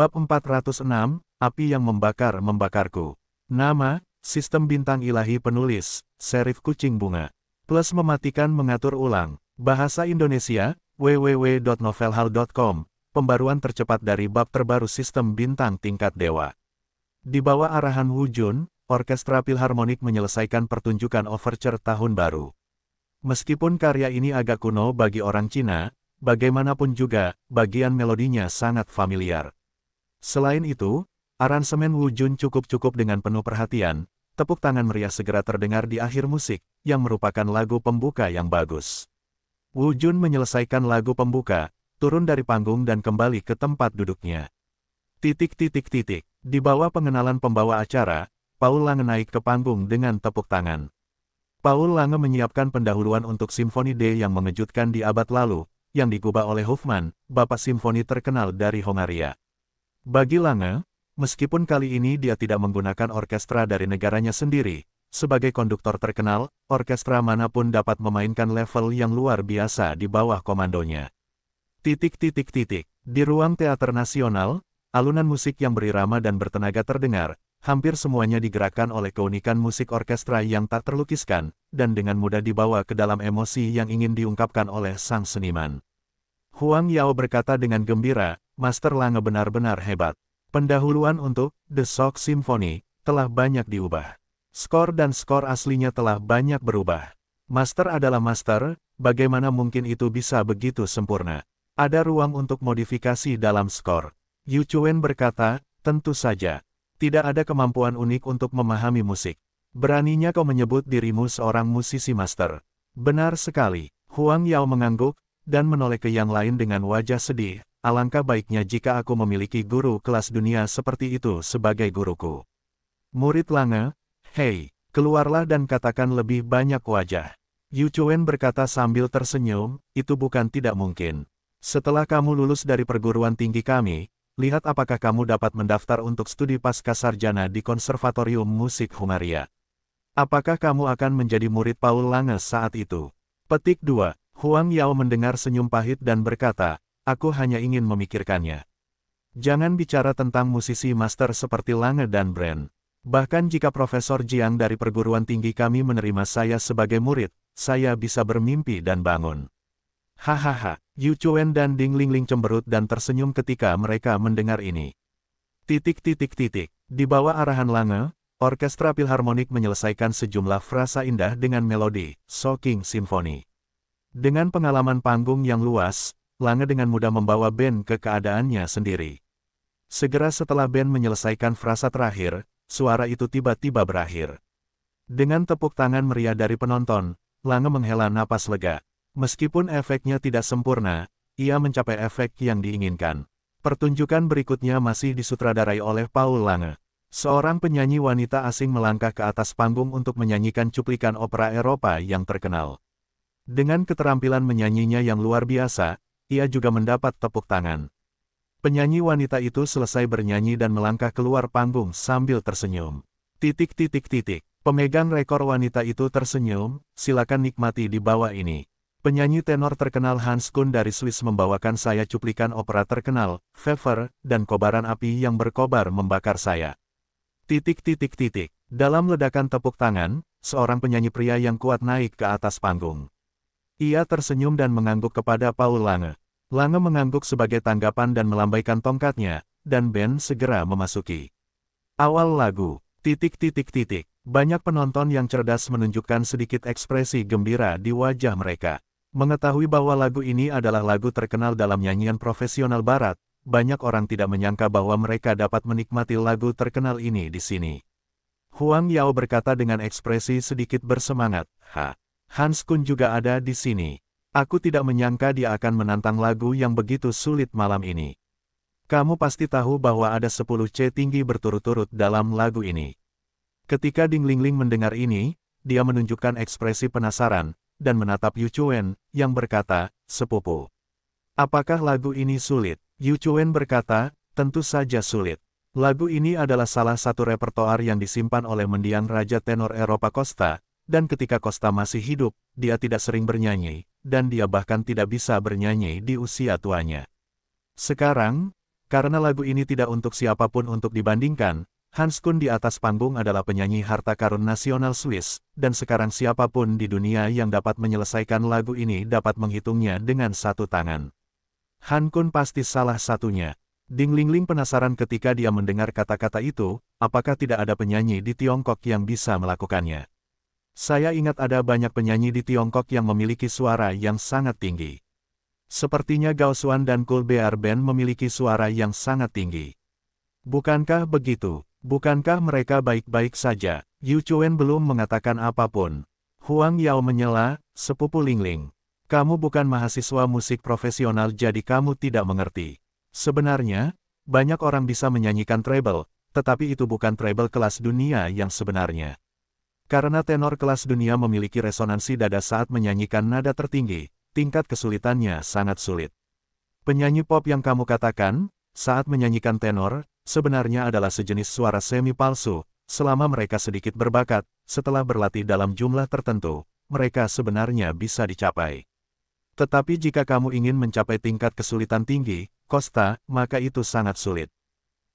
Bab 406, Api yang Membakar Membakarku. Nama, Sistem Bintang Ilahi Penulis, Serif Kucing Bunga. Plus mematikan mengatur ulang. Bahasa Indonesia, www.novelhal.com, pembaruan tercepat dari bab terbaru Sistem Bintang Tingkat Dewa. Di bawah arahan Wujun, Orkestra Pilharmonik menyelesaikan pertunjukan overture tahun baru. Meskipun karya ini agak kuno bagi orang Cina, bagaimanapun juga, bagian melodinya sangat familiar. Selain itu, aransemen Wu Jun cukup-cukup dengan penuh perhatian, tepuk tangan meriah segera terdengar di akhir musik, yang merupakan lagu pembuka yang bagus. Wu Jun menyelesaikan lagu pembuka, turun dari panggung dan kembali ke tempat duduknya. Titik-titik-titik, di bawah pengenalan pembawa acara, Paul Lange naik ke panggung dengan tepuk tangan. Paul Lange menyiapkan pendahuluan untuk Simfoni D yang mengejutkan di abad lalu, yang digubah oleh Hoffman, bapak simfoni terkenal dari Hongaria. Bagi Lange, meskipun kali ini dia tidak menggunakan orkestra dari negaranya sendiri, sebagai konduktor terkenal, orkestra manapun dapat memainkan level yang luar biasa di bawah komandonya. Titik-titik-titik, di ruang teater nasional, alunan musik yang berirama dan bertenaga terdengar, hampir semuanya digerakkan oleh keunikan musik orkestra yang tak terlukiskan, dan dengan mudah dibawa ke dalam emosi yang ingin diungkapkan oleh sang seniman. Huang Yao berkata dengan gembira, Master Lange benar-benar hebat. Pendahuluan untuk The Sock Symphony telah banyak diubah. Skor dan skor aslinya telah banyak berubah. Master adalah master, bagaimana mungkin itu bisa begitu sempurna? Ada ruang untuk modifikasi dalam skor. Yu Chuen berkata, tentu saja. Tidak ada kemampuan unik untuk memahami musik. Beraninya kau menyebut dirimu seorang musisi master. Benar sekali, Huang Yao mengangguk, dan menoleh ke yang lain dengan wajah sedih, alangkah baiknya jika aku memiliki guru kelas dunia seperti itu sebagai guruku. Murid Lange, hei, keluarlah dan katakan lebih banyak wajah. Yu Chuen berkata sambil tersenyum, itu bukan tidak mungkin. Setelah kamu lulus dari perguruan tinggi kami, lihat apakah kamu dapat mendaftar untuk studi pasca sarjana di Konservatorium Musik Hungaria. Apakah kamu akan menjadi murid Paul Lange saat itu? Petik 2. Huang Yao mendengar senyum pahit dan berkata, aku hanya ingin memikirkannya. Jangan bicara tentang musisi master seperti Lange dan Brand. Bahkan jika Profesor Jiang dari perguruan tinggi kami menerima saya sebagai murid, saya bisa bermimpi dan bangun. Hahaha, Yu Chuen dan Ding Lingling cemberut dan tersenyum ketika mereka mendengar ini. Titik titik titik, di bawah arahan Lange, orkestra pilharmonik menyelesaikan sejumlah frasa indah dengan melodi, Soking Symphony. Dengan pengalaman panggung yang luas, Lange dengan mudah membawa Ben ke keadaannya sendiri. Segera setelah Ben menyelesaikan frasa terakhir, suara itu tiba-tiba berakhir. Dengan tepuk tangan meriah dari penonton, Lange menghela napas lega. Meskipun efeknya tidak sempurna, ia mencapai efek yang diinginkan. Pertunjukan berikutnya masih disutradarai oleh Paul Lange. Seorang penyanyi wanita asing melangkah ke atas panggung untuk menyanyikan cuplikan opera Eropa yang terkenal. Dengan keterampilan menyanyinya yang luar biasa, ia juga mendapat tepuk tangan. Penyanyi wanita itu selesai bernyanyi dan melangkah keluar panggung sambil tersenyum. Titik titik titik. Pemegang rekor wanita itu tersenyum, silakan nikmati di bawah ini. Penyanyi tenor terkenal Hans Kuhn dari Swiss membawakan saya cuplikan opera terkenal, Fever, dan kobaran api yang berkobar membakar saya. Titik titik titik. Dalam ledakan tepuk tangan, seorang penyanyi pria yang kuat naik ke atas panggung. Ia tersenyum dan mengangguk kepada Paul Lange. Lange mengangguk sebagai tanggapan dan melambaikan tongkatnya, dan Ben segera memasuki. Awal lagu, titik-titik-titik, banyak penonton yang cerdas menunjukkan sedikit ekspresi gembira di wajah mereka. Mengetahui bahwa lagu ini adalah lagu terkenal dalam nyanyian profesional barat, banyak orang tidak menyangka bahwa mereka dapat menikmati lagu terkenal ini di sini. Huang Yao berkata dengan ekspresi sedikit bersemangat, Ha, Hans Kun juga ada di sini. Aku tidak menyangka dia akan menantang lagu yang begitu sulit malam ini. Kamu pasti tahu bahwa ada 10C tinggi berturut-turut dalam lagu ini. Ketika Ding Lingling mendengar ini, dia menunjukkan ekspresi penasaran, dan menatap Yu Chuen, yang berkata, sepupu. Apakah lagu ini sulit? Yu Chuen berkata, tentu saja sulit. Lagu ini adalah salah satu repertoar yang disimpan oleh mendiang Raja Tenor Eropa Costa, dan ketika Costa masih hidup, dia tidak sering bernyanyi, dan dia bahkan tidak bisa bernyanyi di usia tuanya. Sekarang, karena lagu ini tidak untuk siapapun untuk dibandingkan, Hans Kun di atas panggung adalah penyanyi harta karun nasional Swiss, dan sekarang siapapun di dunia yang dapat menyelesaikan lagu ini dapat menghitungnya dengan satu tangan. Han Kun pasti salah satunya. Ding Lingling penasaran ketika dia mendengar kata-kata itu, apakah tidak ada penyanyi di Tiongkok yang bisa melakukannya. Saya ingat ada banyak penyanyi di Tiongkok yang memiliki suara yang sangat tinggi. Sepertinya Gao Xuan dan Bear Band memiliki suara yang sangat tinggi. Bukankah begitu? Bukankah mereka baik-baik saja? Yu Chuen belum mengatakan apapun. Huang Yao menyela, sepupu Lingling. Kamu bukan mahasiswa musik profesional jadi kamu tidak mengerti. Sebenarnya, banyak orang bisa menyanyikan treble, tetapi itu bukan treble kelas dunia yang sebenarnya. Karena tenor kelas dunia memiliki resonansi dada saat menyanyikan nada tertinggi, tingkat kesulitannya sangat sulit. Penyanyi pop yang kamu katakan, saat menyanyikan tenor, sebenarnya adalah sejenis suara semi palsu, selama mereka sedikit berbakat, setelah berlatih dalam jumlah tertentu, mereka sebenarnya bisa dicapai. Tetapi jika kamu ingin mencapai tingkat kesulitan tinggi, Costa, maka itu sangat sulit.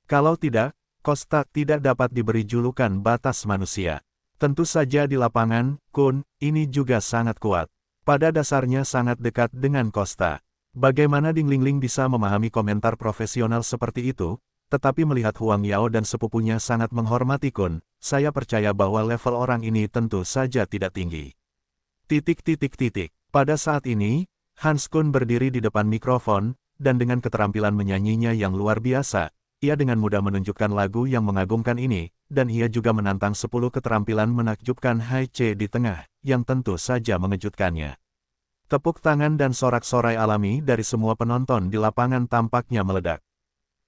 Kalau tidak, Costa tidak dapat diberi julukan batas manusia. Tentu saja di lapangan, Kun, ini juga sangat kuat. Pada dasarnya sangat dekat dengan Costa. Bagaimana Ding Lingling bisa memahami komentar profesional seperti itu? Tetapi melihat Huang Yao dan sepupunya sangat menghormati Kun, saya percaya bahwa level orang ini tentu saja tidak tinggi. Titik titik titik. Pada saat ini, Hans Kun berdiri di depan mikrofon, dan dengan keterampilan menyanyinya yang luar biasa, ia dengan mudah menunjukkan lagu yang mengagumkan ini, dan ia juga menantang sepuluh keterampilan menakjubkan Hai C di tengah, yang tentu saja mengejutkannya. Tepuk tangan dan sorak-sorai alami dari semua penonton di lapangan tampaknya meledak.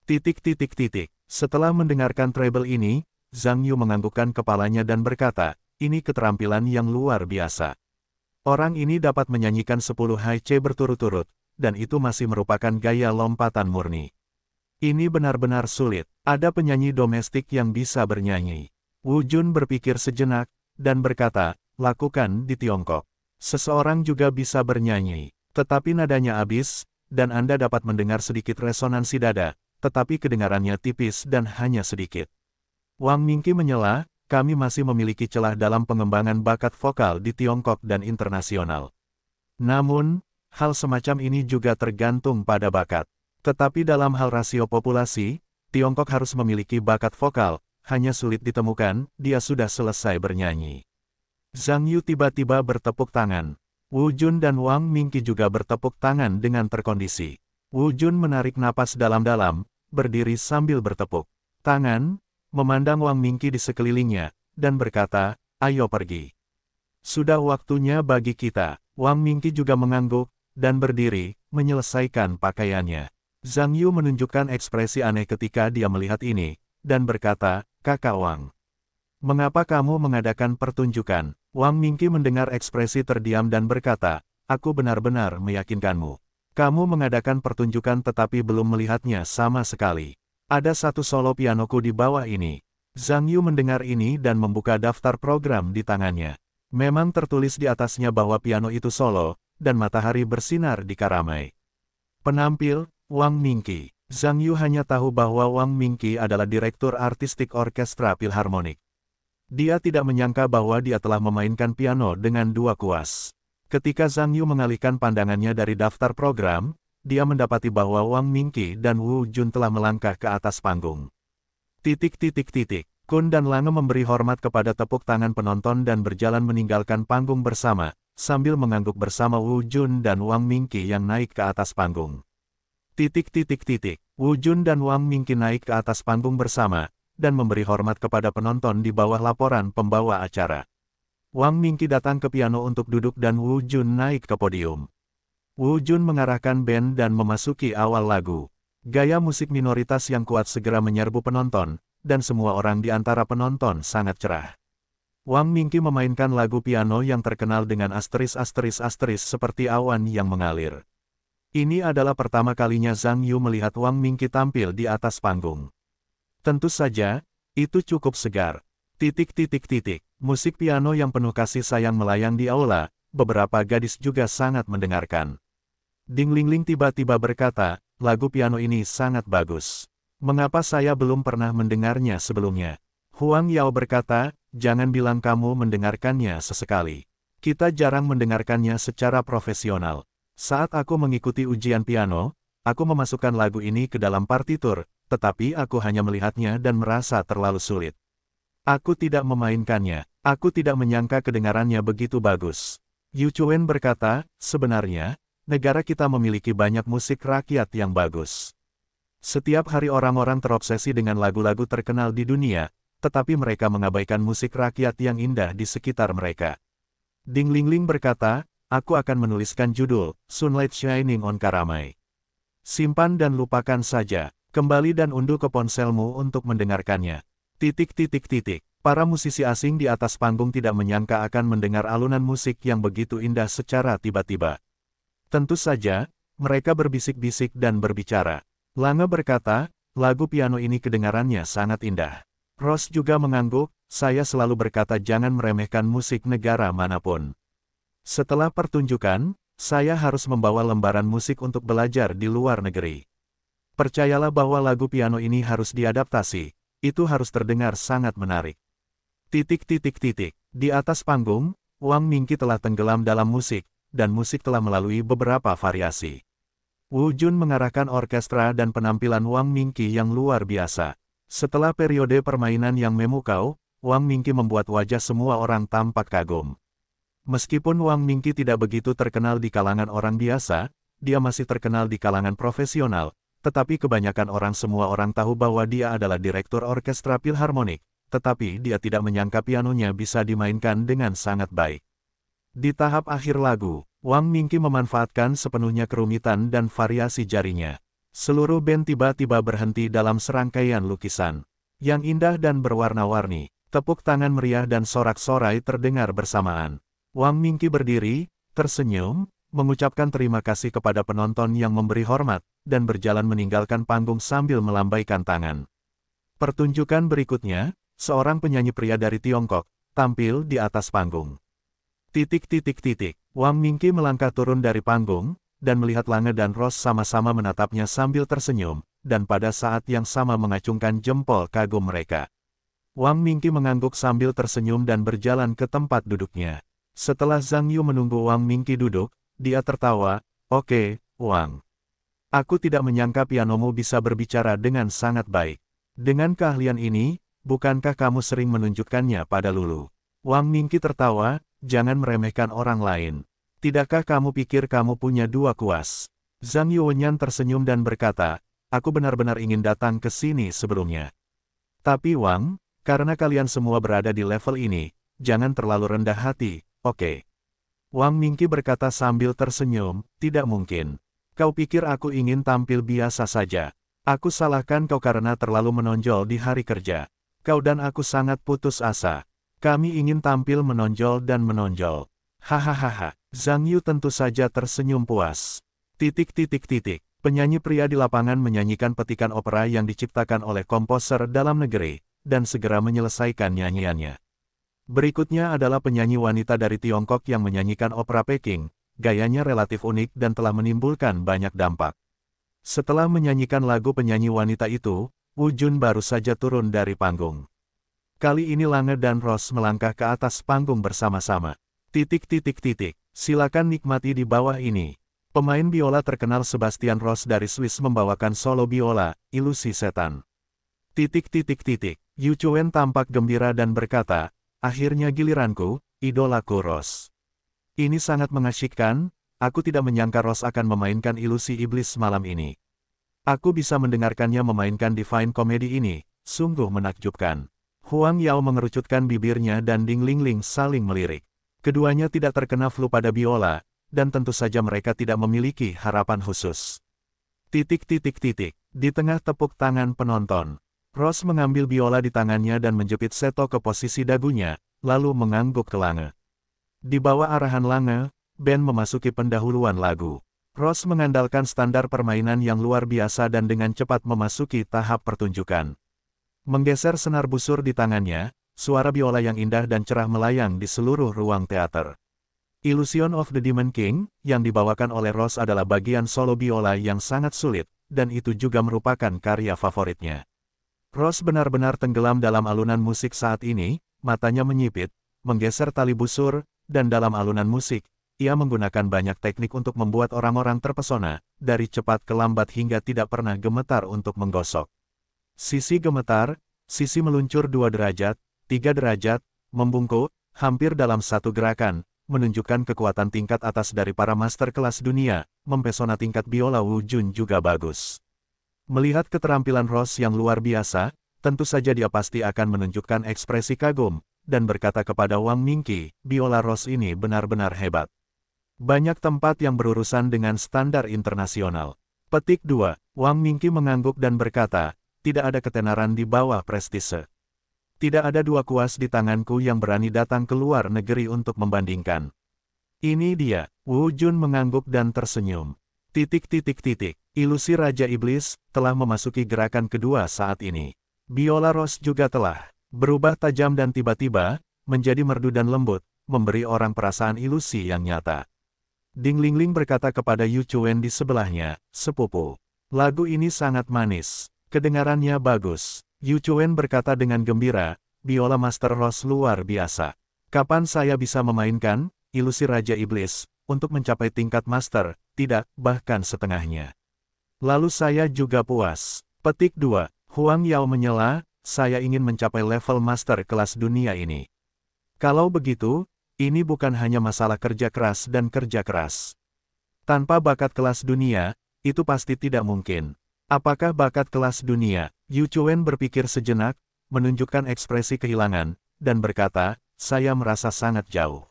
Titik-titik-titik, setelah mendengarkan treble ini, Zhang Yu menganggukkan kepalanya dan berkata, ini keterampilan yang luar biasa. Orang ini dapat menyanyikan sepuluh Hai C berturut-turut, dan itu masih merupakan gaya lompatan murni. Ini benar-benar sulit. Ada penyanyi domestik yang bisa bernyanyi. Wu Jun berpikir sejenak, dan berkata, lakukan di Tiongkok. Seseorang juga bisa bernyanyi, tetapi nadanya habis, dan Anda dapat mendengar sedikit resonansi dada, tetapi kedengarannya tipis dan hanya sedikit. Wang Mingqi menyela, kami masih memiliki celah dalam pengembangan bakat vokal di Tiongkok dan internasional. Namun, hal semacam ini juga tergantung pada bakat. Tetapi dalam hal rasio populasi, Tiongkok harus memiliki bakat vokal, hanya sulit ditemukan, dia sudah selesai bernyanyi. Zhang Yu tiba-tiba bertepuk tangan. Wu Jun dan Wang Mingqi juga bertepuk tangan dengan terkondisi. Wu Jun menarik napas dalam-dalam, berdiri sambil bertepuk tangan, memandang Wang Mingqi di sekelilingnya, dan berkata, ayo pergi. Sudah waktunya bagi kita. Wang Mingqi juga mengangguk, dan berdiri, menyelesaikan pakaiannya. Zhang Yu menunjukkan ekspresi aneh ketika dia melihat ini, dan berkata, Kakak Wang. Mengapa kamu mengadakan pertunjukan? Wang Mingqi mendengar ekspresi terdiam dan berkata, Aku benar-benar meyakinkanmu. Kamu mengadakan pertunjukan tetapi belum melihatnya sama sekali. Ada satu solo pianoku di bawah ini. Zhang Yu mendengar ini dan membuka daftar program di tangannya. Memang tertulis di atasnya bahwa piano itu solo, dan matahari bersinar di karamai. Penampil, Wang Mingqi. Zhang Yu hanya tahu bahwa Wang Mingqi adalah direktur artistik orkestra Philharmonic. Dia tidak menyangka bahwa dia telah memainkan piano dengan dua kuas. Ketika Zhang Yu mengalihkan pandangannya dari daftar program, dia mendapati bahwa Wang Mingqi dan Wu Jun telah melangkah ke atas panggung. Titik titik titik. Kun dan Lange memberi hormat kepada tepuk tangan penonton dan berjalan meninggalkan panggung bersama, sambil mengangguk bersama Wu Jun dan Wang Mingqi yang naik ke atas panggung. Titik titik titik, Wu Jun dan Wang Mingki naik ke atas panggung bersama, dan memberi hormat kepada penonton di bawah laporan pembawa acara. Wang Mingki datang ke piano untuk duduk dan Wu Jun naik ke podium. Wu Jun mengarahkan band dan memasuki awal lagu. Gaya musik minoritas yang kuat segera menyerbu penonton, dan semua orang di antara penonton sangat cerah. Wang Mingki memainkan lagu piano yang terkenal dengan asteris asteris asteris seperti awan yang mengalir. Ini adalah pertama kalinya Zhang Yu melihat Wang Mingqi tampil di atas panggung. Tentu saja, itu cukup segar. Titik-titik-titik, musik piano yang penuh kasih sayang melayang di aula, beberapa gadis juga sangat mendengarkan. Ding Ling Ling tiba-tiba berkata, lagu piano ini sangat bagus. Mengapa saya belum pernah mendengarnya sebelumnya? Huang Yao berkata, jangan bilang kamu mendengarkannya sesekali. Kita jarang mendengarkannya secara profesional. Saat aku mengikuti ujian piano, aku memasukkan lagu ini ke dalam partitur, tetapi aku hanya melihatnya dan merasa terlalu sulit. Aku tidak memainkannya, aku tidak menyangka kedengarannya begitu bagus. Yu Chuen berkata, sebenarnya, negara kita memiliki banyak musik rakyat yang bagus. Setiap hari orang-orang terobsesi dengan lagu-lagu terkenal di dunia, tetapi mereka mengabaikan musik rakyat yang indah di sekitar mereka. Ding Lingling berkata, aku akan menuliskan judul, Sunlight Shining on Karamai. Simpan dan lupakan saja, kembali dan unduh ke ponselmu untuk mendengarkannya. Titik titik titik. Para musisi asing di atas panggung tidak menyangka akan mendengar alunan musik yang begitu indah secara tiba-tiba. Tentu saja, mereka berbisik-bisik dan berbicara. Lange berkata, lagu piano ini kedengarannya sangat indah. Ross juga mengangguk, saya selalu berkata jangan meremehkan musik negara manapun. Setelah pertunjukan, saya harus membawa lembaran musik untuk belajar di luar negeri. Percayalah bahwa lagu piano ini harus diadaptasi, itu harus terdengar sangat menarik. Titik titik titik. Di atas panggung, Wang Mingqi telah tenggelam dalam musik, dan musik telah melalui beberapa variasi. Wu Jun mengarahkan orkestra dan penampilan Wang Mingqi yang luar biasa. Setelah periode permainan yang memukau, Wang Mingqi membuat wajah semua orang tampak kagum. Meskipun Wang Mingqi tidak begitu terkenal di kalangan orang biasa, dia masih terkenal di kalangan profesional, tetapi kebanyakan orang semua orang tahu bahwa dia adalah direktur orkestra Philharmonic, tetapi dia tidak menyangka pianonya bisa dimainkan dengan sangat baik. Di tahap akhir lagu, Wang Mingqi memanfaatkan sepenuhnya kerumitan dan variasi jarinya. Seluruh band tiba-tiba berhenti dalam serangkaian lukisan. Yang indah dan berwarna-warni, tepuk tangan meriah dan sorak-sorai terdengar bersamaan. Wang Mingqi berdiri, tersenyum, mengucapkan terima kasih kepada penonton yang memberi hormat, dan berjalan meninggalkan panggung sambil melambaikan tangan. Pertunjukan berikutnya, seorang penyanyi pria dari Tiongkok, tampil di atas panggung. Titik-titik-titik, Wang Mingqi melangkah turun dari panggung, dan melihat Lange dan Ross sama-sama menatapnya sambil tersenyum, dan pada saat yang sama mengacungkan jempol kagum mereka. Wang Mingqi mengangguk sambil tersenyum dan berjalan ke tempat duduknya. Setelah Zhang Yu menunggu Wang Mingqi duduk, dia tertawa, Oke, okay, Wang. Aku tidak menyangka pianomu bisa berbicara dengan sangat baik. Dengan keahlian ini, bukankah kamu sering menunjukkannya pada Lulu? Wang Mingqi tertawa, jangan meremehkan orang lain. Tidakkah kamu pikir kamu punya dua kuas? Zhang Yuwenyan tersenyum dan berkata, aku benar-benar ingin datang ke sini sebelumnya. Tapi Wang, karena kalian semua berada di level ini, jangan terlalu rendah hati, Oke. Wang Mingqi berkata sambil tersenyum, tidak mungkin. Kau pikir aku ingin tampil biasa saja. Aku salahkan kau karena terlalu menonjol di hari kerja. Kau dan aku sangat putus asa. Kami ingin tampil menonjol dan menonjol. Hahaha, Zhang Yu tentu saja tersenyum puas. Titik titik titik. Penyanyi pria di lapangan menyanyikan petikan opera yang diciptakan oleh komposer dalam negeri, dan segera menyelesaikan nyanyiannya. Berikutnya adalah penyanyi wanita dari Tiongkok yang menyanyikan opera Peking, gayanya relatif unik dan telah menimbulkan banyak dampak. Setelah menyanyikan lagu penyanyi wanita itu, Wu Jun baru saja turun dari panggung. Kali ini Lange dan Ross melangkah ke atas panggung bersama-sama. Titik titik titik, silakan nikmati di bawah ini. Pemain biola terkenal Sebastian Ross dari Swiss membawakan solo biola, Ilusi Setan. Titik titik titik, Yu Chuen tampak gembira dan berkata, Akhirnya giliranku, idolaku Ros. Ini sangat mengasyikkan, aku tidak menyangka Ros akan memainkan ilusi iblis malam ini. Aku bisa mendengarkannya memainkan Divine Comedy ini, sungguh menakjubkan. Huang Yao mengerucutkan bibirnya dan Ding Ling Ling saling melirik. Keduanya tidak terkena flu pada biola, dan tentu saja mereka tidak memiliki harapan khusus. Titik titik titik, di tengah tepuk tangan penonton, Ross mengambil biola di tangannya dan menjepit Seto ke posisi dagunya, lalu mengangguk ke Lange. Di bawah arahan Lange, Ben memasuki pendahuluan lagu. Ross mengandalkan standar permainan yang luar biasa dan dengan cepat memasuki tahap pertunjukan. Menggeser senar busur di tangannya, suara biola yang indah dan cerah melayang di seluruh ruang teater. Illusion of the Demon King, yang dibawakan oleh Ross adalah bagian solo biola yang sangat sulit, dan itu juga merupakan karya favoritnya. Rose benar-benar tenggelam dalam alunan musik saat ini, matanya menyipit, menggeser tali busur, dan dalam alunan musik, ia menggunakan banyak teknik untuk membuat orang-orang terpesona, dari cepat ke lambat hingga tidak pernah gemetar untuk menggosok. Sisi gemetar, sisi meluncur dua derajat, tiga derajat, membungkuk, hampir dalam satu gerakan, menunjukkan kekuatan tingkat atas dari para master kelas dunia, mempesona tingkat biola Wu Jun juga bagus. Melihat keterampilan Ross yang luar biasa, tentu saja dia pasti akan menunjukkan ekspresi kagum, dan berkata kepada Wang Mingqi, biola Ross ini benar-benar hebat. Banyak tempat yang berurusan dengan standar internasional. Petik 2, Wang Mingqi mengangguk dan berkata, tidak ada ketenaran di bawah prestise. Tidak ada dua kuas di tanganku yang berani datang ke luar negeri untuk membandingkan. Ini dia, Wu Jun mengangguk dan tersenyum. Titik titik titik. Ilusi Raja Iblis telah memasuki gerakan kedua saat ini. Biola Ross juga telah berubah tajam dan tiba-tiba menjadi merdu dan lembut, memberi orang perasaan ilusi yang nyata. Ding Lingling berkata kepada Yu Chuen di sebelahnya, sepupu. Lagu ini sangat manis. Kedengarannya bagus. Yu Chuen berkata dengan gembira, biola Master Ross luar biasa. Kapan saya bisa memainkan ilusi Raja Iblis untuk mencapai tingkat master? Tidak, bahkan setengahnya. Lalu saya juga puas. Petik 2. Huang Yao menyela, saya ingin mencapai level master kelas dunia ini. Kalau begitu, ini bukan hanya masalah kerja keras dan kerja keras. Tanpa bakat kelas dunia, itu pasti tidak mungkin. Apakah bakat kelas dunia? Yu Chuen berpikir sejenak, menunjukkan ekspresi kehilangan, dan berkata, saya merasa sangat jauh.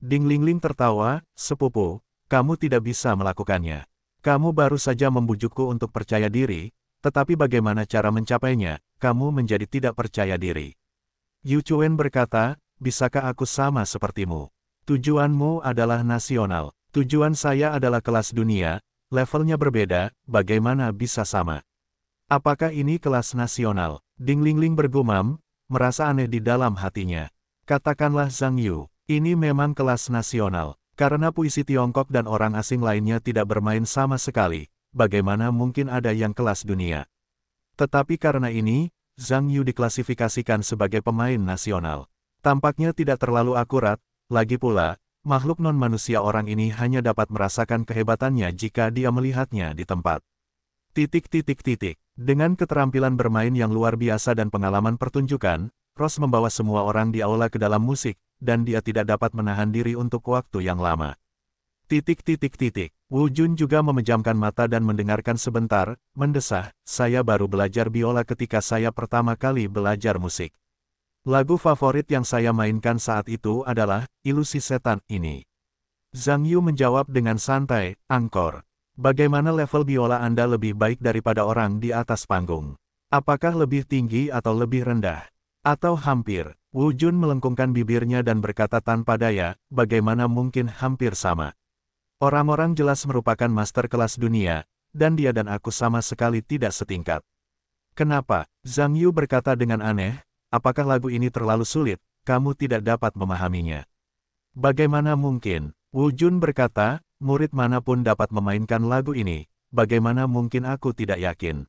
Ding Lingling tertawa, sepupu, kamu tidak bisa melakukannya. Kamu baru saja membujukku untuk percaya diri, tetapi bagaimana cara mencapainya, kamu menjadi tidak percaya diri. Yu Chuen berkata, bisakah aku sama sepertimu? Tujuanmu adalah nasional, tujuan saya adalah kelas dunia, levelnya berbeda, bagaimana bisa sama? Apakah ini kelas nasional? Ding Lingling bergumam, merasa aneh di dalam hatinya. Katakanlah Zhang Yu, ini memang kelas nasional. Karena puisi Tiongkok dan orang asing lainnya tidak bermain sama sekali, bagaimana mungkin ada yang kelas dunia? Tetapi karena ini, Zhang Yu diklasifikasikan sebagai pemain nasional. Tampaknya tidak terlalu akurat, lagi pula, makhluk non-manusia orang ini hanya dapat merasakan kehebatannya jika dia melihatnya di tempat. Titik titik titik. Dengan keterampilan bermain yang luar biasa dan pengalaman pertunjukan, Ross membawa semua orang di aula ke dalam musik, dan dia tidak dapat menahan diri untuk waktu yang lama. Titik titik titik. Wu Jun juga memejamkan mata dan mendengarkan sebentar, mendesah, saya baru belajar biola ketika saya pertama kali belajar musik. Lagu favorit yang saya mainkan saat itu adalah Ilusi Setan ini. Zhang Yu menjawab dengan santai, Angkor. Bagaimana level biola Anda lebih baik daripada orang di atas panggung? Apakah lebih tinggi atau lebih rendah? Atau hampir? Wu Jun melengkungkan bibirnya dan berkata tanpa daya, bagaimana mungkin hampir sama. Orang-orang jelas merupakan master kelas dunia, dan dia dan aku sama sekali tidak setingkat. Kenapa? Zhang Yu berkata dengan aneh, apakah lagu ini terlalu sulit, kamu tidak dapat memahaminya. Bagaimana mungkin? Wu Jun berkata, murid manapun dapat memainkan lagu ini, bagaimana mungkin aku tidak yakin?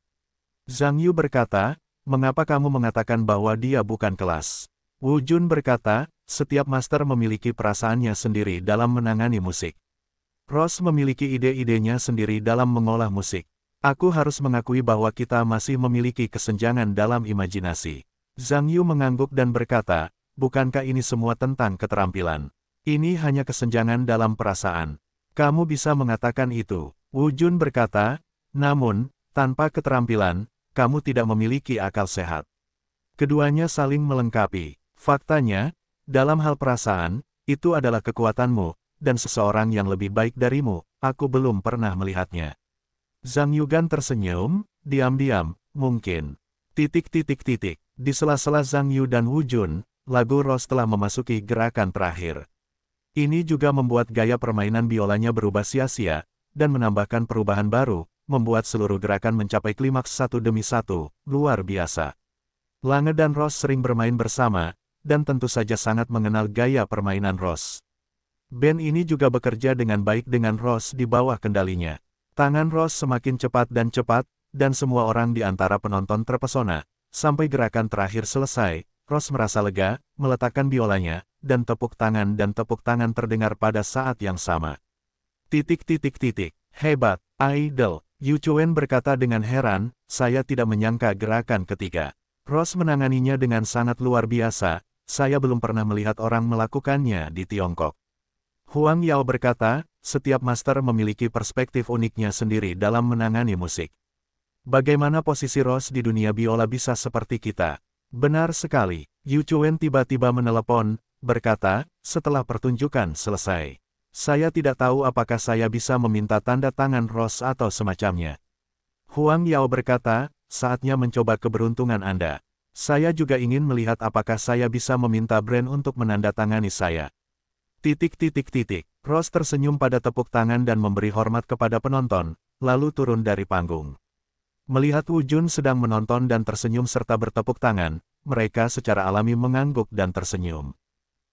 Zhang Yu berkata, mengapa kamu mengatakan bahwa dia bukan kelas? Wu Jun berkata, setiap master memiliki perasaannya sendiri dalam menangani musik. Ross memiliki ide-idenya sendiri dalam mengolah musik. Aku harus mengakui bahwa kita masih memiliki kesenjangan dalam imajinasi. Zhang Yu mengangguk dan berkata, bukankah ini semua tentang keterampilan? Ini hanya kesenjangan dalam perasaan. Kamu bisa mengatakan itu. Wu Jun berkata, namun, tanpa keterampilan, kamu tidak memiliki akal sehat. Keduanya saling melengkapi. Faktanya, dalam hal perasaan, itu adalah kekuatanmu, dan seseorang yang lebih baik darimu, aku belum pernah melihatnya. Zhang Yugan tersenyum, diam-diam, mungkin. Titik-titik-titik, di sela-sela Zhang Yu dan Wu Jun, lagu Ross telah memasuki gerakan terakhir. Ini juga membuat gaya permainan biolanya berubah sia-sia, dan menambahkan perubahan baru, membuat seluruh gerakan mencapai klimaks satu demi satu, luar biasa. Lange dan Ross sering bermain bersama, dan tentu saja sangat mengenal gaya permainan Ross. Band ini juga bekerja dengan baik dengan Ross di bawah kendalinya. Tangan Ross semakin cepat dan cepat, dan semua orang di antara penonton terpesona. Sampai gerakan terakhir selesai, Ross merasa lega, meletakkan biolanya, dan tepuk tangan dan tepuk tangan terdengar pada saat yang sama. Titik titik titik, hebat, idol, Yu Chuen berkata dengan heran, saya tidak menyangka gerakan ketiga. Ross menanganinya dengan sangat luar biasa, saya belum pernah melihat orang melakukannya di Tiongkok. Huang Yao berkata, setiap master memiliki perspektif uniknya sendiri dalam menangani musik. Bagaimana posisi Ross di dunia biola bisa seperti kita? Benar sekali, Yu Chuen tiba-tiba menelepon, berkata, setelah pertunjukan selesai. Saya tidak tahu apakah saya bisa meminta tanda tangan Ross atau semacamnya. Huang Yao berkata, saatnya mencoba keberuntungan Anda. Saya juga ingin melihat apakah saya bisa meminta brand untuk menandatangani saya. Titik titik titik. Ross tersenyum pada tepuk tangan dan memberi hormat kepada penonton, lalu turun dari panggung. Melihat Wujun sedang menonton dan tersenyum serta bertepuk tangan, mereka secara alami mengangguk dan tersenyum.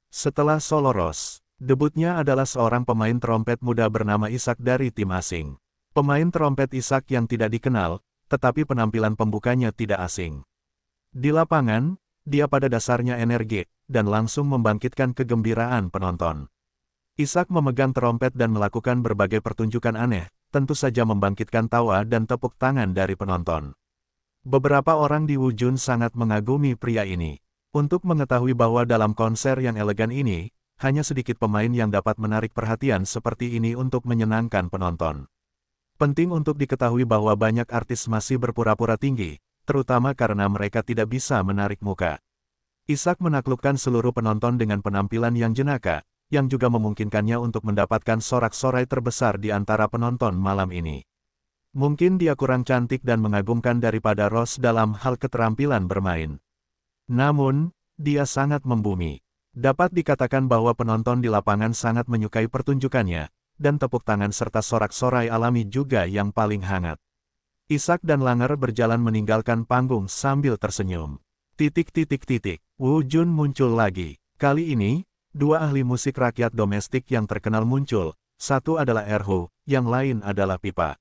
Setelah solo Ross, debutnya adalah seorang pemain trompet muda bernama Isak dari tim asing. Pemain trompet Isak yang tidak dikenal, tetapi penampilan pembukanya tidak asing. Di lapangan, dia pada dasarnya energi, dan langsung membangkitkan kegembiraan penonton. Ishak memegang trompet dan melakukan berbagai pertunjukan aneh, tentu saja membangkitkan tawa dan tepuk tangan dari penonton. Beberapa orang di Wujun sangat mengagumi pria ini. Untuk mengetahui bahwa dalam konser yang elegan ini, hanya sedikit pemain yang dapat menarik perhatian seperti ini untuk menyenangkan penonton. Penting untuk diketahui bahwa banyak artis masih berpura-pura tinggi, terutama karena mereka tidak bisa menarik muka. Ishak menaklukkan seluruh penonton dengan penampilan yang jenaka, yang juga memungkinkannya untuk mendapatkan sorak-sorai terbesar di antara penonton malam ini. Mungkin dia kurang cantik dan mengagumkan daripada Ross dalam hal keterampilan bermain. Namun, dia sangat membumi. Dapat dikatakan bahwa penonton di lapangan sangat menyukai pertunjukannya, dan tepuk tangan serta sorak-sorai alami juga yang paling hangat. Isak dan Langer berjalan meninggalkan panggung sambil tersenyum. Titik-titik-titik, Wu Jun muncul lagi. Kali ini, dua ahli musik rakyat domestik yang terkenal muncul, satu adalah Erhu, yang lain adalah Pipa.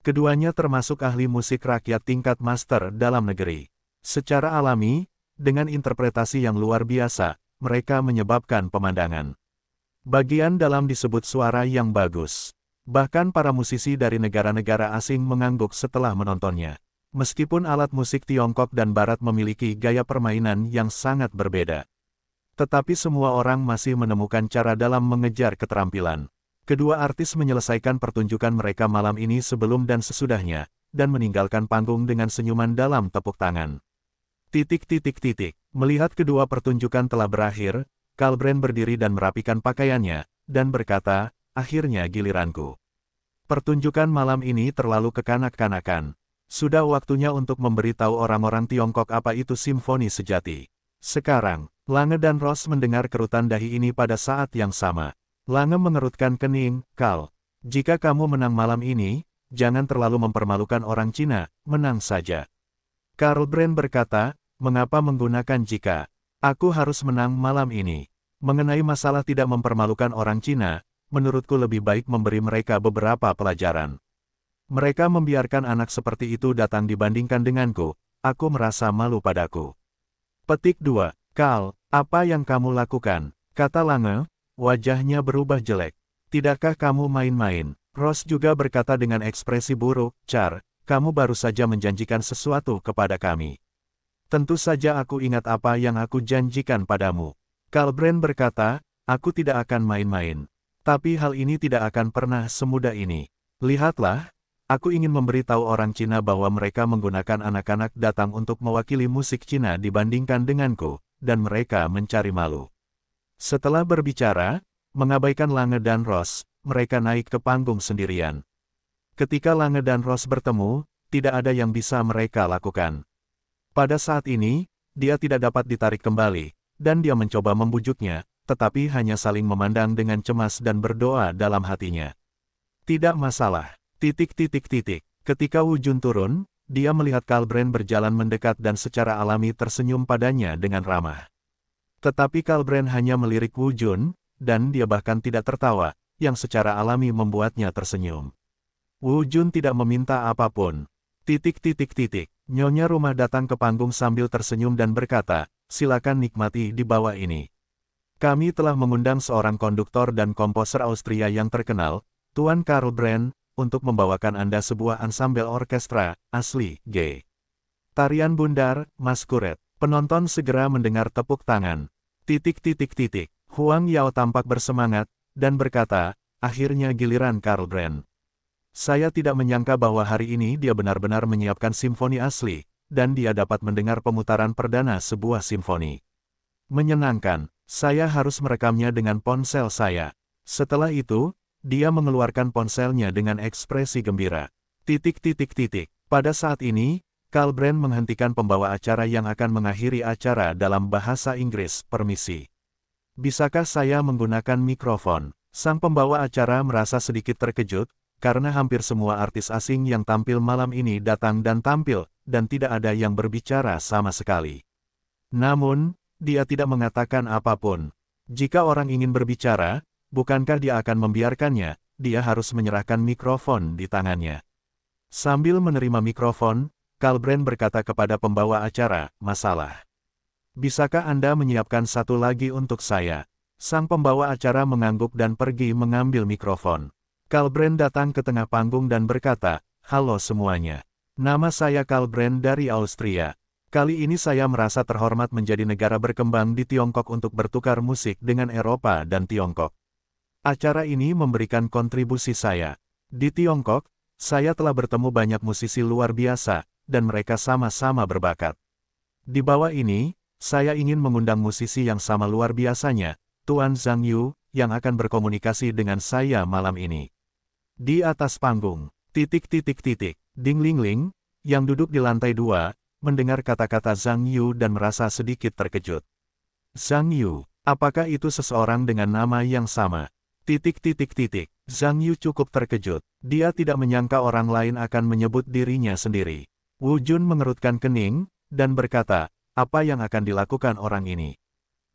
Keduanya termasuk ahli musik rakyat tingkat master dalam negeri. Secara alami, dengan interpretasi yang luar biasa, mereka menyebabkan pemandangan. Bagian dalam disebut suara yang bagus. Bahkan para musisi dari negara-negara asing mengangguk setelah menontonnya. Meskipun alat musik Tiongkok dan Barat memiliki gaya permainan yang sangat berbeda. Tetapi semua orang masih menemukan cara dalam mengejar keterampilan. Kedua artis menyelesaikan pertunjukan mereka malam ini sebelum dan sesudahnya, dan meninggalkan panggung dengan senyuman dalam tepuk tangan. Titik titik titik. Melihat kedua pertunjukan telah berakhir, Kalbren berdiri dan merapikan pakaiannya, dan berkata, akhirnya giliranku. Pertunjukan malam ini terlalu kekanak-kanakan. Sudah waktunya untuk memberitahu orang-orang Tiongkok apa itu simfoni sejati. Sekarang, Lange dan Ross mendengar kerutan dahi ini pada saat yang sama. Lange mengerutkan kening, Kal. Jika kamu menang malam ini, jangan terlalu mempermalukan orang Cina, menang saja. Karl Brand berkata, mengapa menggunakan jika? Aku harus menang malam ini. Mengenai masalah tidak mempermalukan orang Cina, menurutku lebih baik memberi mereka beberapa pelajaran. Mereka membiarkan anak seperti itu datang dibandingkan denganku, aku merasa malu padaku. Petik 2. Kal, apa yang kamu lakukan? Kata Lange, wajahnya berubah jelek. Tidakkah kamu main-main? Ross juga berkata dengan ekspresi buruk, Char, kamu baru saja menjanjikan sesuatu kepada kami. Tentu saja aku ingat apa yang aku janjikan padamu. Kalbren berkata, aku tidak akan main-main. Tapi hal ini tidak akan pernah semudah ini. Lihatlah, aku ingin memberitahu orang Cina bahwa mereka menggunakan anak-anak datang untuk mewakili musik Cina dibandingkan denganku, dan mereka mencari malu. Setelah berbicara, mengabaikan Lange dan Ross, mereka naik ke panggung sendirian. Ketika Lange dan Ross bertemu, tidak ada yang bisa mereka lakukan. Pada saat ini, dia tidak dapat ditarik kembali, dan dia mencoba membujuknya, tetapi hanya saling memandang dengan cemas dan berdoa dalam hatinya. Tidak masalah. Titik-titik-titik. Ketika Wu Jun turun, dia melihat Kalbren berjalan mendekat dan secara alami tersenyum padanya dengan ramah. Tetapi Kalbren hanya melirik Wu Jun, dan dia bahkan tidak tertawa, yang secara alami membuatnya tersenyum. Wu Jun tidak meminta apapun. Titik-titik-titik, Nyonya rumah datang ke panggung sambil tersenyum dan berkata, silakan nikmati di bawah ini. Kami telah mengundang seorang konduktor dan komposer Austria yang terkenal, Tuan Karl Brand, untuk membawakan Anda sebuah ansambel orkestra, asli, G. Tarian Bundar, Maskuret. Penonton segera mendengar tepuk tangan. Titik titik titik. Huang Yao tampak bersemangat, dan berkata, akhirnya giliran Karl Brand. Saya tidak menyangka bahwa hari ini dia benar-benar menyiapkan simfoni asli, dan dia dapat mendengar pemutaran perdana sebuah simfoni. Menyenangkan, saya harus merekamnya dengan ponsel saya. Setelah itu, dia mengeluarkan ponselnya dengan ekspresi gembira. Titik titik titik. Pada saat ini, Kalbren menghentikan pembawa acara yang akan mengakhiri acara dalam bahasa Inggris, permisi. Bisakah saya menggunakan mikrofon? Sang pembawa acara merasa sedikit terkejut, karena hampir semua artis asing yang tampil malam ini datang dan tampil, dan tidak ada yang berbicara sama sekali. Namun, dia tidak mengatakan apapun. Jika orang ingin berbicara, bukankah dia akan membiarkannya, dia harus menyerahkan mikrofon di tangannya. Sambil menerima mikrofon, Kalbren berkata kepada pembawa acara, masalah. Bisakah Anda menyiapkan satu lagi untuk saya? Sang pembawa acara mengangguk dan pergi mengambil mikrofon. Kalbren datang ke tengah panggung dan berkata, Halo semuanya. Nama saya Kalbren dari Austria. Kali ini saya merasa terhormat menjadi negara berkembang di Tiongkok untuk bertukar musik dengan Eropa dan Tiongkok. Acara ini memberikan kontribusi saya. Di Tiongkok, saya telah bertemu banyak musisi luar biasa, dan mereka sama-sama berbakat. Di bawah ini, saya ingin mengundang musisi yang sama luar biasanya, Tuan Zhang Yu, yang akan berkomunikasi dengan saya malam ini. Di atas panggung, titik-titik-titik, Ding Ling yang duduk di lantai dua, mendengar kata-kata Zhang Yu dan merasa sedikit terkejut. Zhang Yu, apakah itu seseorang dengan nama yang sama? Titik titik titik, Zhang Yu cukup terkejut. Dia tidak menyangka orang lain akan menyebut dirinya sendiri. Wu Jun mengerutkan kening, dan berkata, apa yang akan dilakukan orang ini?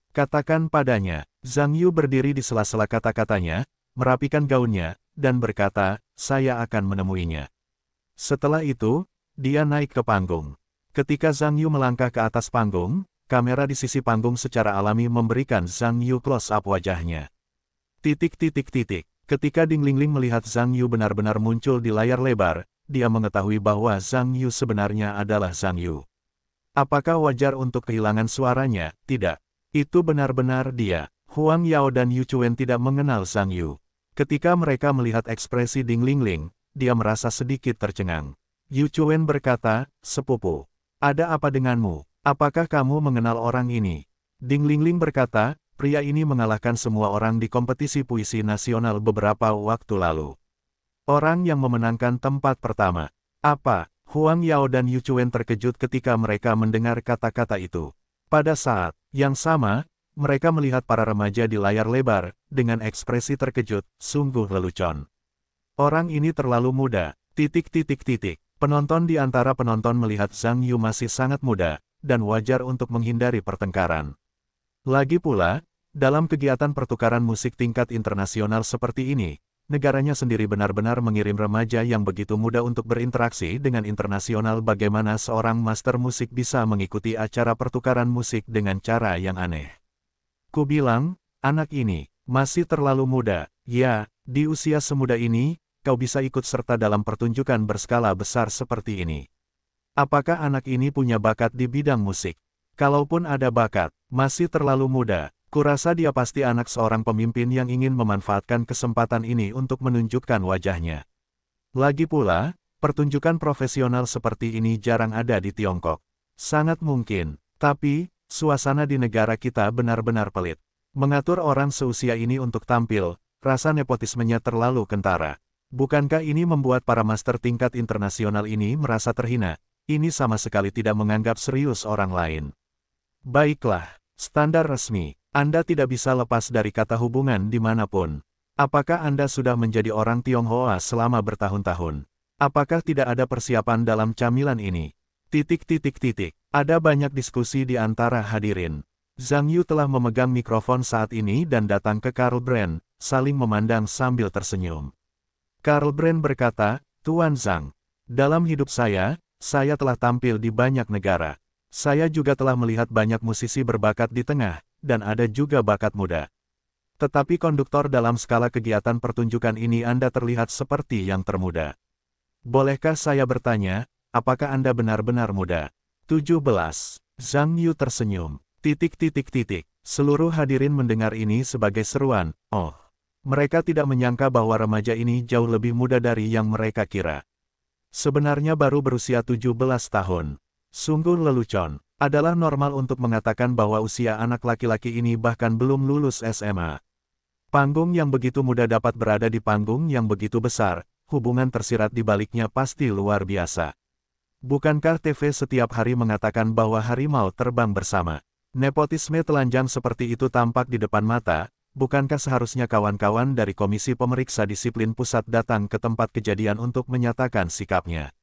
Katakan padanya, Zhang Yu berdiri di sela-sela kata-katanya, merapikan gaunnya, dan berkata, saya akan menemuinya. Setelah itu, dia naik ke panggung. Ketika Zhang Yu melangkah ke atas panggung, kamera di sisi panggung secara alami memberikan Zhang Yu close-up wajahnya. Titik-titik-titik. Ketika Ding Lingling melihat Zhang Yu benar-benar muncul di layar lebar, dia mengetahui bahwa Zhang Yu sebenarnya adalah Zhang Yu. Apakah wajar untuk kehilangan suaranya? Tidak. Itu benar-benar dia. Huang Yao dan Yu Chuen tidak mengenal Zhang Yu. Ketika mereka melihat ekspresi Ding Lingling, dia merasa sedikit tercengang. Yu Chuen berkata, sepupu, ada apa denganmu? Apakah kamu mengenal orang ini? Ding Lingling berkata, pria ini mengalahkan semua orang di kompetisi puisi nasional beberapa waktu lalu. Orang yang memenangkan tempat pertama. Apa? Huang Yao dan Yu Chuen terkejut ketika mereka mendengar kata-kata itu. Pada saat yang sama, mereka melihat para remaja di layar lebar, dengan ekspresi terkejut, sungguh lelucon. Orang ini terlalu muda, titik-titik-titik. Penonton di antara penonton melihat Zhang Yu masih sangat muda, dan wajar untuk menghindari pertengkaran. Lagi pula, dalam kegiatan pertukaran musik tingkat internasional seperti ini, negaranya sendiri benar-benar mengirim remaja yang begitu muda untuk berinteraksi dengan internasional bagaimana seorang master musik bisa mengikuti acara pertukaran musik dengan cara yang aneh. Ku bilang, anak ini, masih terlalu muda, ya, di usia semuda ini, kau bisa ikut serta dalam pertunjukan berskala besar seperti ini. Apakah anak ini punya bakat di bidang musik? Kalaupun ada bakat, masih terlalu muda, kurasa dia pasti anak seorang pemimpin yang ingin memanfaatkan kesempatan ini untuk menunjukkan wajahnya. Lagi pula, pertunjukan profesional seperti ini jarang ada di Tiongkok. Sangat mungkin, tapi, suasana di negara kita benar-benar pelit. Mengatur orang seusia ini untuk tampil, rasa nepotismenya terlalu kentara. Bukankah ini membuat para master tingkat internasional ini merasa terhina? Ini sama sekali tidak menganggap serius orang lain. Baiklah, standar resmi, Anda tidak bisa lepas dari kata hubungan dimanapun. Apakah Anda sudah menjadi orang Tionghoa selama bertahun-tahun? Apakah tidak ada persiapan dalam camilan ini? Titik titik titik, ada banyak diskusi di antara hadirin. Zhang Yu telah memegang mikrofon saat ini dan datang ke Karl Brand, saling memandang sambil tersenyum. Karl Brand berkata, Tuan Zhang, dalam hidup saya, saya telah tampil di banyak negara. Saya juga telah melihat banyak musisi berbakat di tengah, dan ada juga bakat muda. Tetapi konduktor dalam skala kegiatan pertunjukan ini Anda terlihat seperti yang termuda. Bolehkah saya bertanya, apakah Anda benar-benar muda? 17. Zhang Yu tersenyum. Titik titik titik. Seluruh hadirin mendengar ini sebagai seruan, oh. Mereka tidak menyangka bahwa remaja ini jauh lebih muda dari yang mereka kira. Sebenarnya baru berusia 17 tahun. Sungguh lelucon. Adalah normal untuk mengatakan bahwa usia anak laki-laki ini bahkan belum lulus SMA. Panggung yang begitu muda dapat berada di panggung yang begitu besar, hubungan tersirat di baliknya pasti luar biasa. Bukankah TV setiap hari mengatakan bahwa harimau terbang bersama? Nepotisme telanjang seperti itu tampak di depan mata, bukankah seharusnya kawan-kawan dari Komisi Pemeriksa Disiplin Pusat datang ke tempat kejadian untuk menyatakan sikapnya?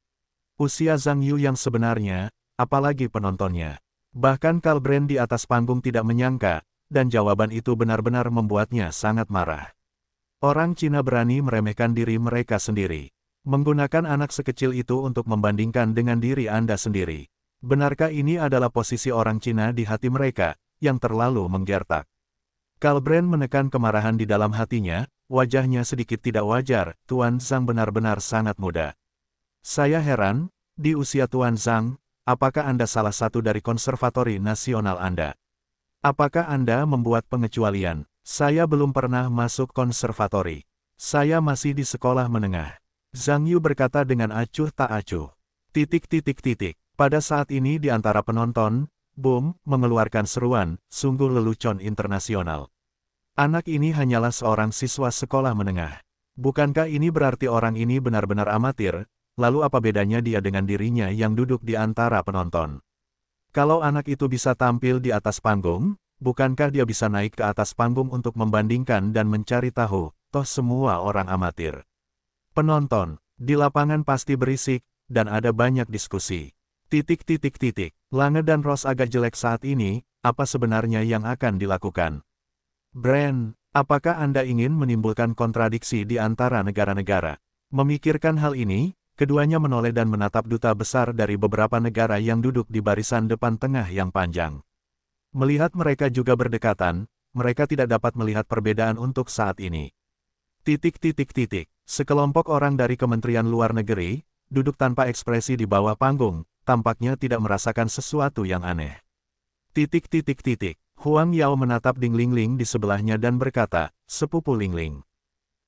Usia Zhang Yu yang sebenarnya, apalagi penontonnya. Bahkan Brand di atas panggung tidak menyangka, dan jawaban itu benar-benar membuatnya sangat marah. Orang Cina berani meremehkan diri mereka sendiri. Menggunakan anak sekecil itu untuk membandingkan dengan diri Anda sendiri. Benarkah ini adalah posisi orang Cina di hati mereka, yang terlalu menggertak? Kalbren menekan kemarahan di dalam hatinya, wajahnya sedikit tidak wajar, Tuan Zhang benar-benar sangat muda. Saya heran, di usia Tuan Zhang, apakah Anda salah satu dari konservatori nasional Anda? Apakah Anda membuat pengecualian? Saya belum pernah masuk konservatori. Saya masih di sekolah menengah. Zhang Yu berkata dengan acuh tak acuh. Titik titik titik. Pada saat ini di antara penonton, Boom mengeluarkan seruan, sungguh lelucon internasional. Anak ini hanyalah seorang siswa sekolah menengah. Bukankah ini berarti orang ini benar-benar amatir, lalu apa bedanya dia dengan dirinya yang duduk di antara penonton? Kalau anak itu bisa tampil di atas panggung, bukankah dia bisa naik ke atas panggung untuk membandingkan dan mencari tahu, toh semua orang amatir. Penonton, di lapangan pasti berisik, dan ada banyak diskusi. Titik titik titik, Lange dan Ross agak jelek saat ini, apa sebenarnya yang akan dilakukan? Brand, apakah Anda ingin menimbulkan kontradiksi di antara negara-negara? Memikirkan hal ini, keduanya menoleh dan menatap duta besar dari beberapa negara yang duduk di barisan depan tengah yang panjang. Melihat mereka juga berdekatan, mereka tidak dapat melihat perbedaan untuk saat ini. Titik-titik-titik, sekelompok orang dari Kementerian Luar Negeri, duduk tanpa ekspresi di bawah panggung, tampaknya tidak merasakan sesuatu yang aneh. Titik-titik-titik, Huang Yao menatap Ding Lingling di sebelahnya dan berkata, Sepupu Lingling.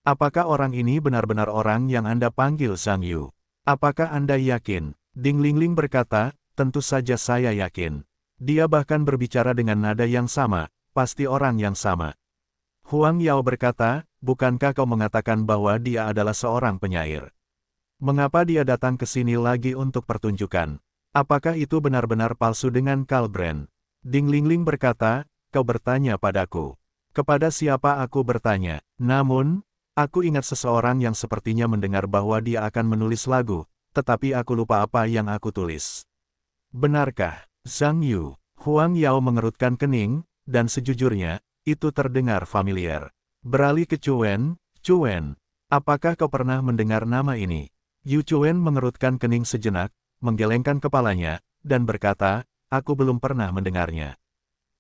Apakah orang ini benar-benar orang yang Anda panggil Sang Yu? Apakah Anda yakin? Ding Lingling berkata, tentu saja saya yakin. Dia bahkan berbicara dengan nada yang sama, pasti orang yang sama. Huang Yao berkata, bukankah kau mengatakan bahwa dia adalah seorang penyair? Mengapa dia datang ke sini lagi untuk pertunjukan? Apakah itu benar-benar palsu dengan Kalbren? Ding Lingling berkata, kau bertanya padaku. Kepada siapa aku bertanya? Namun, aku ingat seseorang yang sepertinya mendengar bahwa dia akan menulis lagu, tetapi aku lupa apa yang aku tulis. Benarkah, Zhang Yu? Huang Yao mengerutkan kening, dan sejujurnya, itu terdengar familiar. Beralih ke Chuen, Chuen, apakah kau pernah mendengar nama ini? Yu Chuen mengerutkan kening sejenak, menggelengkan kepalanya, dan berkata, aku belum pernah mendengarnya.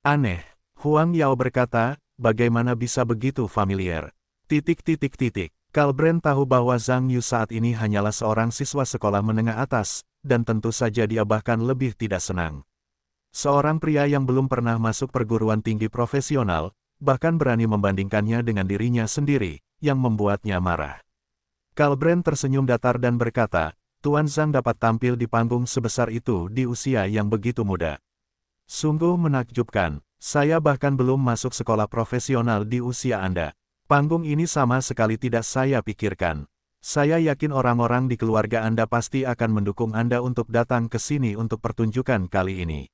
Aneh, Huang Yao berkata, bagaimana bisa begitu familiar? Titik titik titik. Kalbren tahu bahwa Zhang Yu saat ini hanyalah seorang siswa sekolah menengah atas, dan tentu saja dia bahkan lebih tidak senang. Seorang pria yang belum pernah masuk perguruan tinggi profesional, bahkan berani membandingkannya dengan dirinya sendiri, yang membuatnya marah. Kalbren tersenyum datar dan berkata, Tuan Zhang dapat tampil di panggung sebesar itu di usia yang begitu muda. Sungguh menakjubkan, saya bahkan belum masuk sekolah profesional di usia Anda. Panggung ini sama sekali tidak saya pikirkan. Saya yakin orang-orang di keluarga Anda pasti akan mendukung Anda untuk datang ke sini untuk pertunjukan kali ini.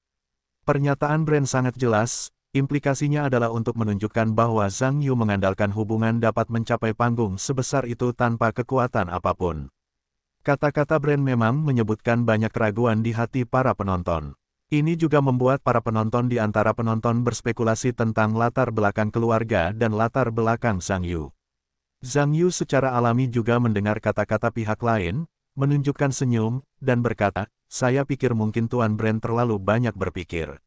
Pernyataan Brand sangat jelas, implikasinya adalah untuk menunjukkan bahwa Zhang Yu mengandalkan hubungan dapat mencapai panggung sebesar itu tanpa kekuatan apapun. Kata-kata brand memang menyebutkan banyak keraguan di hati para penonton. Ini juga membuat para penonton di antara penonton berspekulasi tentang latar belakang keluarga dan latar belakang Zhang Yu. Zhang Yu secara alami juga mendengar kata-kata pihak lain, menunjukkan senyum, dan berkata, saya pikir mungkin Tuan Brand terlalu banyak berpikir.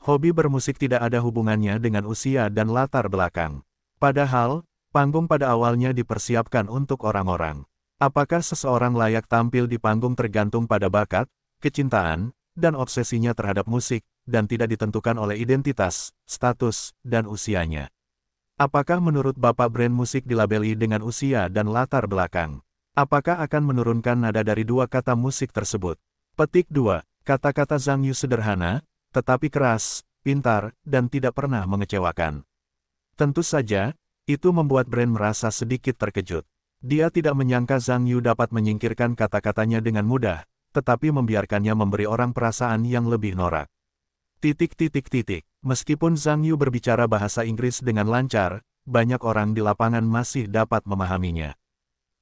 Hobi bermusik tidak ada hubungannya dengan usia dan latar belakang. Padahal, panggung pada awalnya dipersiapkan untuk orang-orang Apakah seseorang layak tampil di panggung tergantung pada bakat, kecintaan, dan obsesinya terhadap musik, dan tidak ditentukan oleh identitas, status, dan usianya? Apakah menurut Bapak brand musik dilabeli dengan usia dan latar belakang? Apakah akan menurunkan nada dari dua kata musik tersebut? Petik 2. Kata-kata Zhang Yu sederhana, tetapi keras, pintar, dan tidak pernah mengecewakan. Tentu saja, itu membuat brand merasa sedikit terkejut. Dia tidak menyangka Zhang Yu dapat menyingkirkan kata-katanya dengan mudah, tetapi membiarkannya memberi orang perasaan yang lebih norak. Titik titik titik. Meskipun Zhang Yu berbicara bahasa Inggris dengan lancar, banyak orang di lapangan masih dapat memahaminya.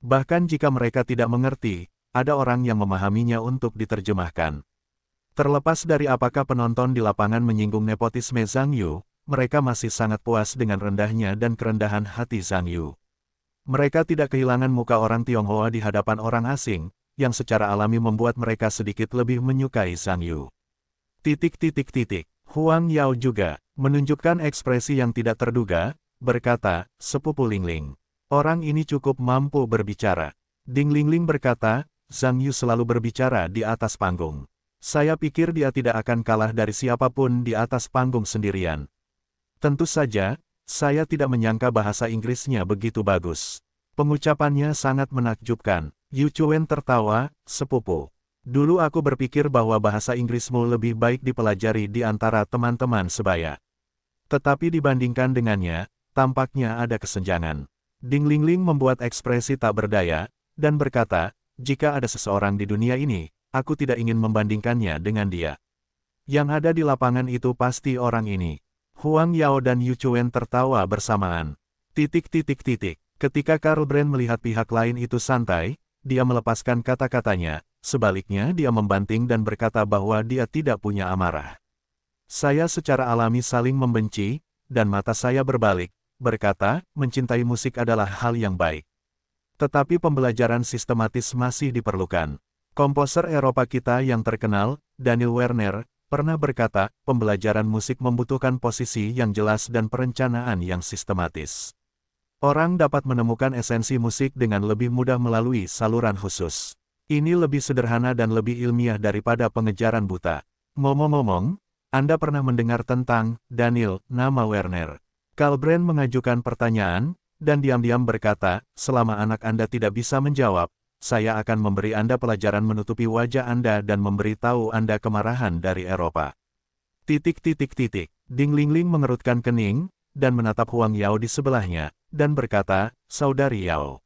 Bahkan jika mereka tidak mengerti, ada orang yang memahaminya untuk diterjemahkan. Terlepas dari apakah penonton di lapangan menyinggung nepotisme Zhang Yu, mereka masih sangat puas dengan rendahnya dan kerendahan hati Zhang Yu. Mereka tidak kehilangan muka orang Tionghoa di hadapan orang asing, yang secara alami membuat mereka sedikit lebih menyukai Zhang Yu. Titik titik titik, Huang Yao juga, menunjukkan ekspresi yang tidak terduga, berkata, sepupu Lingling. Orang ini cukup mampu berbicara. Ding Lingling berkata, Zhang Yu selalu berbicara di atas panggung. Saya pikir dia tidak akan kalah dari siapapun di atas panggung sendirian. Tentu saja, saya tidak menyangka bahasa Inggrisnya begitu bagus. Pengucapannya sangat menakjubkan. Yu Chuen tertawa, sepupu. Dulu aku berpikir bahwa bahasa Inggrismu lebih baik dipelajari di antara teman-teman sebaya. Tetapi dibandingkan dengannya, tampaknya ada kesenjangan. Ding Ling Ling membuat ekspresi tak berdaya, dan berkata, jika ada seseorang di dunia ini, aku tidak ingin membandingkannya dengan dia. Yang ada di lapangan itu pasti orang ini. Huang Yao dan Yu Chuen tertawa bersamaan. Titik titik titik. Ketika Karl Brand melihat pihak lain itu santai, dia melepaskan kata-katanya, sebaliknya dia membanting dan berkata bahwa dia tidak punya amarah. Saya secara alami saling membenci, dan mata saya berbalik, berkata, mencintai musik adalah hal yang baik. Tetapi pembelajaran sistematis masih diperlukan. Komposer Eropa kita yang terkenal, Daniel Werner, pernah berkata, pembelajaran musik membutuhkan posisi yang jelas dan perencanaan yang sistematis. Orang dapat menemukan esensi musik dengan lebih mudah melalui saluran khusus. Ini lebih sederhana dan lebih ilmiah daripada pengejaran buta. Ngomong-ngomong, Anda pernah mendengar tentang Daniel, nama Werner. Kalbren mengajukan pertanyaan, dan diam-diam berkata, selama anak Anda tidak bisa menjawab, saya akan memberi Anda pelajaran menutupi wajah Anda dan memberitahu Anda kemarahan dari Eropa. Titik titik titik, Ding Lingling mengerutkan kening, dan menatap Huang Yao di sebelahnya, dan berkata, Saudari Yao,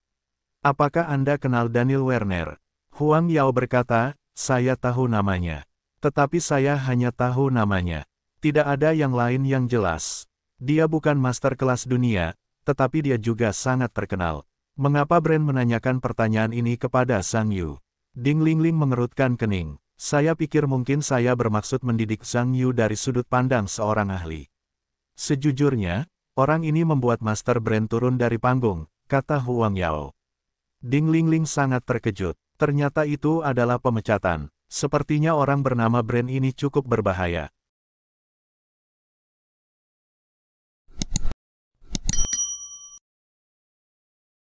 apakah Anda kenal Daniel Werner? Huang Yao berkata, saya tahu namanya. Tetapi saya hanya tahu namanya. Tidak ada yang lain yang jelas. Dia bukan master kelas dunia, tetapi dia juga sangat terkenal. Mengapa Brand menanyakan pertanyaan ini kepada Sang Yu? Ding Lingling mengerutkan kening. Saya pikir mungkin saya bermaksud mendidik Sang Yu dari sudut pandang seorang ahli. Sejujurnya, orang ini membuat Master Brand turun dari panggung, kata Huang Yao. Ding Lingling sangat terkejut. Ternyata itu adalah pemecatan. Sepertinya orang bernama Brand ini cukup berbahaya.